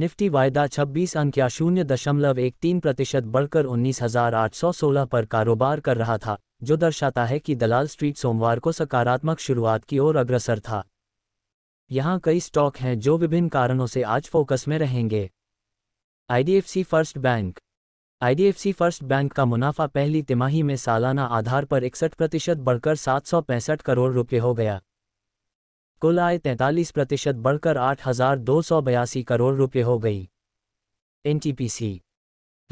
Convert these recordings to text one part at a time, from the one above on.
Nifty वायदा 26 या शून्य दशमलव एक तीन प्रतिशत बढ़कर 19,816 पर कारोबार कर रहा था जो दर्शाता है कि दलाल स्ट्रीट सोमवार को सकारात्मक शुरुआत की ओर अग्रसर था यहाँ कई स्टॉक हैं जो विभिन्न कारणों से आज फोकस में रहेंगे IDFC first bank IDFC first bank का मुनाफा पहली तिमाही में सालाना आधार पर इकसठ प्रतिशत बढ़कर सात करोड़ रुपये हो गया कुल आय 43 प्रतिशत बढ़कर आठ करोड़ रुपये हो गई एनटीपीसी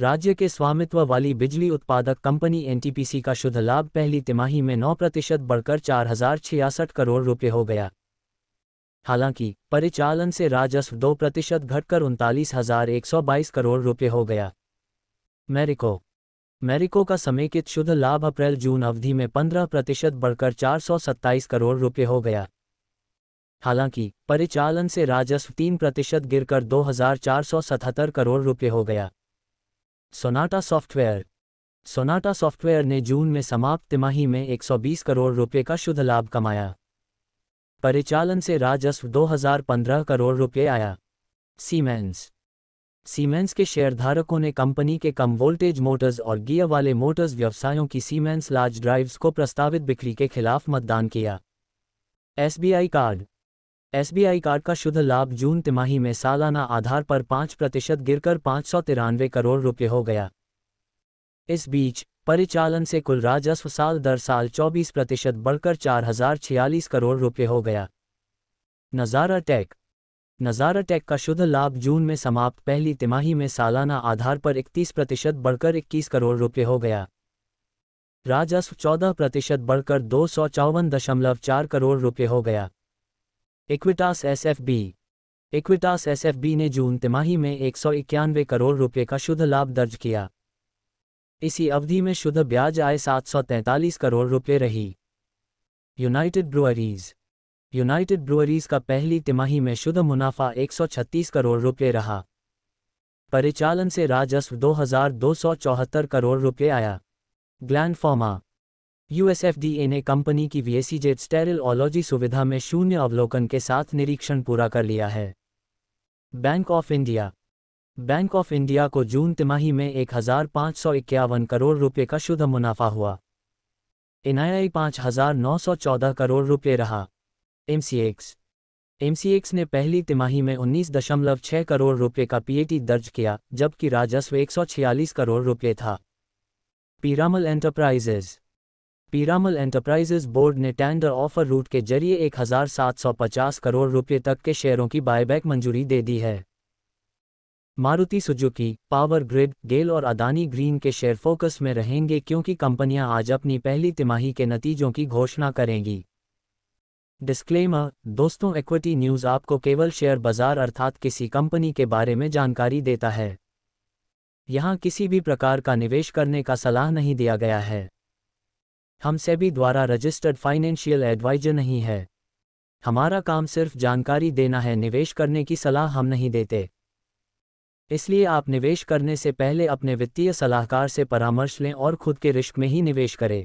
राज्य के स्वामित्व वाली बिजली उत्पादक कंपनी एनटीपीसी का शुद्ध लाभ पहली तिमाही में 9 प्रतिशत बढ़कर चार करोड़ रुपये हो गया हालांकि परिचालन से राजस्व 2 प्रतिशत घटकर उनतालीस करोड़ रुपये हो गया मैरिको मैरिको का समेकित शुद्ध लाभ अप्रैल जून अवधि में 15 प्रतिशत बढ़कर सत्ताईस करोड़ रुपये हो गया हालांकि परिचालन से राजस्व तीन प्रतिशत गिरकर दो करोड़ रुपये हो गया सोनाटा सॉफ्टवेयर सोनाटा सॉफ्टवेयर ने जून में समाप्त तिमाही में 120 करोड़ रुपये का शुद्ध लाभ कमाया परिचालन से राजस्व 2015 करोड़ रुपये आया सीमेंस सीमेंस के शेयरधारकों ने कंपनी के कम वोल्टेज मोटर्स और गियर वाले मोटर्स व्यवसायों की सीमेंस लार्ज ड्राइव्स को प्रस्तावित बिक्री के खिलाफ मतदान किया एसबीआई कार्ड एसबीआई कार्ड का शुद्ध लाभ जून तिमाही में सालाना आधार पर पाँच प्रतिशत गिरकर पाँच सौ तिरानवे करोड़ रुपये हो गया इस बीच परिचालन से कुल राजस्व साल दर साल 24 प्रतिशत बढ़कर चार हजार छियालीस करोड़ रुपये हो गया नज़ारा टैक नज़ारा टैक का शुद्ध लाभ जून में समाप्त पहली तिमाही में सालाना आधार पर 31 प्रतिशत बढ़कर 21 करोड़ रुपये हो गया राजस्व 14 प्रतिशत बढ़कर दो करोड़ रुपये हो गया इक्विटास एसएफबी इक्विटास एसएफबी ने जून तिमाही में एक करोड़ रुपये का शुद्ध लाभ दर्ज किया इसी अवधि में शुद्ध ब्याज आय 743 करोड़ रुपये रही यूनाइटेड ब्रुअरीज यूनाइटेड ब्रुअरीज का पहली तिमाही में शुद्ध मुनाफा 136 करोड़ रुपये रहा परिचालन से राजस्व चौहत्तर करोड़ रुपये आया ग्लैंड फॉर्मा यूएसएफडीए ने कंपनी की वीएसी जेट ऑलॉजी सुविधा में शून्य अवलोकन के साथ निरीक्षण पूरा कर लिया है Bank of India Bank of India को जून तिमाही में एक करोड़ रुपये का शुद्ध मुनाफा हुआ एनआईआई पांच हजार नौ सौ चौदह करोड़ रुपये रहा एमसीएक्स एमसीएक्स ने पहली तिमाही में उन्नीस दशमलव छह करोड़ रुपये का पीएटी दर्ज किया जबकि राजस्व एक सौ छियालीस करोड़ रुपये था Piramal enterprises Piramal enterprises board ने टेंडर ऑफर रूट के जरिए 1,750 करोड़ रुपए तक के शेयरों की बायबैक मंजूरी दे दी है Maruti Suzuki power grid GAIL और अदानी ग्रीन के शेयर फोकस में रहेंगे क्योंकि कंपनियां आज अपनी पहली तिमाही के नतीजों की घोषणा करेंगी डिस्क्लेमर दोस्तों इक्विटी न्यूज़ आपको केवल शेयर बाजार अर्थात किसी कंपनी के बारे में जानकारी देता है यहाँ किसी भी प्रकार का निवेश करने का सलाह नहीं दिया गया है हम सेबी द्वारा रजिस्टर्ड फाइनेंशियल एडवाइजर नहीं है हमारा काम सिर्फ जानकारी देना है निवेश करने की सलाह हम नहीं देते इसलिए आप निवेश करने से पहले अपने वित्तीय सलाहकार से परामर्श लें और खुद के रिश्क में ही निवेश करें